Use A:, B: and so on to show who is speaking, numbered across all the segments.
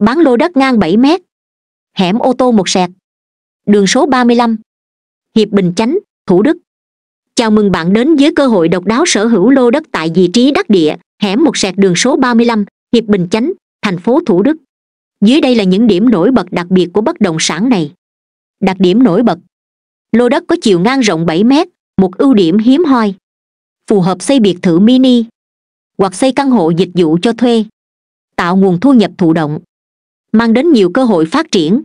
A: bán lô đất ngang bảy mét hẻm ô tô một sẹt đường số ba mươi lăm hiệp bình chánh thủ đức chào mừng bạn đến với cơ hội độc đáo sở hữu lô đất tại vị trí đắc địa hẻm một sẹt đường số ba mươi lăm hiệp bình chánh thành phố thủ đức dưới đây là những điểm nổi bật đặc biệt của bất động sản này đặc điểm nổi bật lô đất có chiều ngang rộng bảy mét một ưu điểm hiếm hoi phù hợp xây biệt thự mini hoặc xây căn hộ dịch vụ cho thuê tạo nguồn thu nhập thụ động mang đến nhiều cơ hội phát triển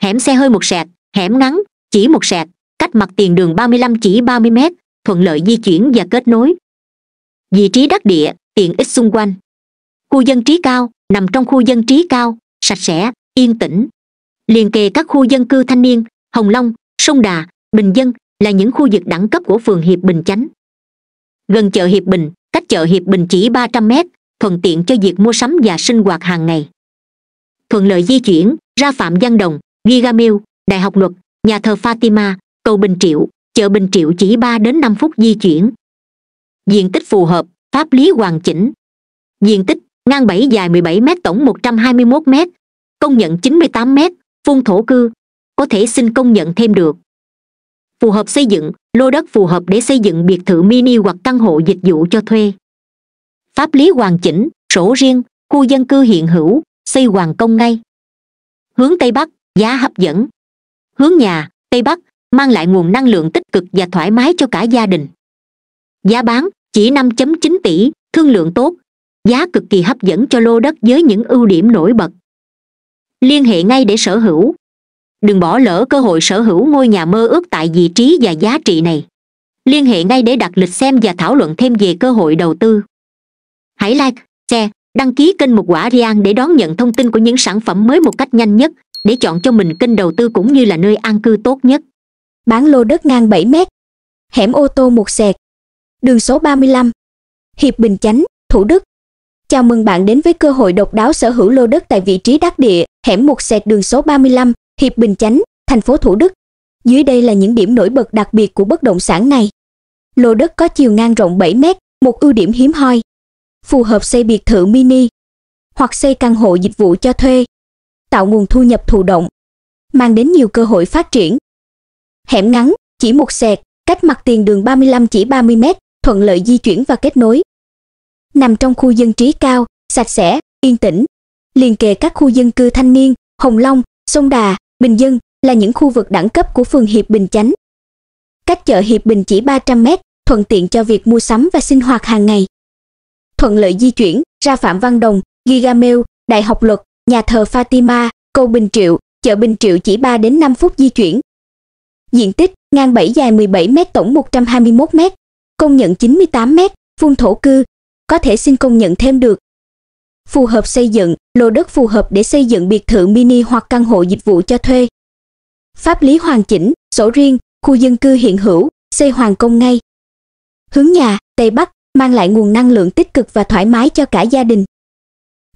A: hẻm xe hơi một sẹt, hẻm ngắn chỉ một sẹt, cách mặt tiền đường 35 chỉ 30 m thuận lợi di chuyển và kết nối vị trí đắc địa tiện ích xung quanh khu dân trí cao nằm trong khu dân trí cao sạch sẽ yên tĩnh liền kề các khu dân cư thanh niên hồng long sông đà bình dân là những khu vực đẳng cấp của phường hiệp bình chánh gần chợ hiệp bình cách chợ hiệp bình chỉ 300 m thuận tiện cho việc mua sắm và sinh hoạt hàng ngày thuận lợi di chuyển ra phạm văn đồng gigamil đại học luật nhà thờ fatima cầu bình triệu chợ bình triệu chỉ ba đến năm phút di chuyển diện tích phù hợp pháp lý hoàn chỉnh diện tích ngang bảy dài 17 m tổng 121 m công nhận 98 m phun thổ cư có thể xin công nhận thêm được phù hợp xây dựng lô đất phù hợp để xây dựng biệt thự mini hoặc căn hộ dịch vụ cho thuê pháp lý hoàn chỉnh sổ riêng khu dân cư hiện hữu xây hoàng công ngay hướng tây bắc giá hấp dẫn hướng nhà tây bắc mang lại nguồn năng lượng tích cực và thoải mái cho cả gia đình giá bán chỉ 5 chín tỷ thương lượng tốt giá cực kỳ hấp dẫn cho lô đất với những ưu điểm nổi bật liên hệ ngay để sở hữu đừng bỏ lỡ cơ hội sở hữu ngôi nhà mơ ước tại vị trí và giá trị này liên hệ ngay để đặt lịch xem và thảo luận thêm về cơ hội đầu tư hãy like share đăng ký kênh một quả riang để đón nhận thông tin của những sản phẩm mới một cách nhanh nhất để chọn cho mình kênh đầu tư cũng như là nơi an cư tốt nhất
B: bán lô đất ngang 7 mét, hẻm ô tô một sẹt đường số 35, hiệp bình chánh thủ đức chào mừng bạn đến với cơ hội độc đáo sở hữu lô đất tại vị trí đắc địa hẻm một sẹt đường số 35, hiệp bình chánh thành phố thủ đức dưới đây là những điểm nổi bật đặc biệt của bất động sản này lô đất có chiều ngang rộng 7 mét, một ưu điểm hiếm hoi phù hợp xây biệt thự mini hoặc xây căn hộ dịch vụ cho thuê, tạo nguồn thu nhập thụ động, mang đến nhiều cơ hội phát triển. Hẻm ngắn, chỉ một sẹt, cách mặt tiền đường 35 chỉ 30 mét, thuận lợi di chuyển và kết nối. Nằm trong khu dân trí cao, sạch sẽ, yên tĩnh, liền kề các khu dân cư thanh niên, Hồng Long, Sông Đà, Bình Dân là những khu vực đẳng cấp của phường Hiệp Bình Chánh. Cách chợ Hiệp Bình chỉ 300 mét, thuận tiện cho việc mua sắm và sinh hoạt hàng ngày thuận lợi di chuyển ra Phạm Văn Đồng, Gigamel, Đại học luật, nhà thờ Fatima, cầu Bình Triệu, chợ Bình Triệu chỉ 3 đến 5 phút di chuyển. Diện tích ngang 7 dài 17 m tổng 121 m, công nhận 98 m, phun thổ cư, có thể xin công nhận thêm được. Phù hợp xây dựng, lô đất phù hợp để xây dựng biệt thự mini hoặc căn hộ dịch vụ cho thuê. Pháp lý hoàn chỉnh, sổ riêng, khu dân cư hiện hữu, xây hoàn công ngay. Hướng nhà, Tây Bắc, mang lại nguồn năng lượng tích cực và thoải mái cho cả gia đình.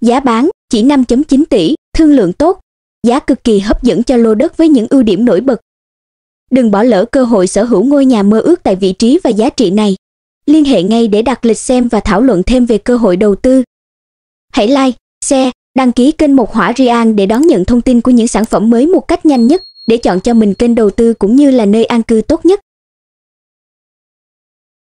B: Giá bán chỉ 5.9 tỷ, thương lượng tốt, giá cực kỳ hấp dẫn cho lô đất với những ưu điểm nổi bật. Đừng bỏ lỡ cơ hội sở hữu ngôi nhà mơ ước tại vị trí và giá trị này. Liên hệ ngay để đặt lịch xem và thảo luận thêm về cơ hội đầu tư. Hãy like, share, đăng ký kênh Một Hỏa Rian để đón nhận thông tin của những sản phẩm mới một cách nhanh nhất để chọn cho mình kênh đầu tư cũng như là nơi an cư tốt nhất.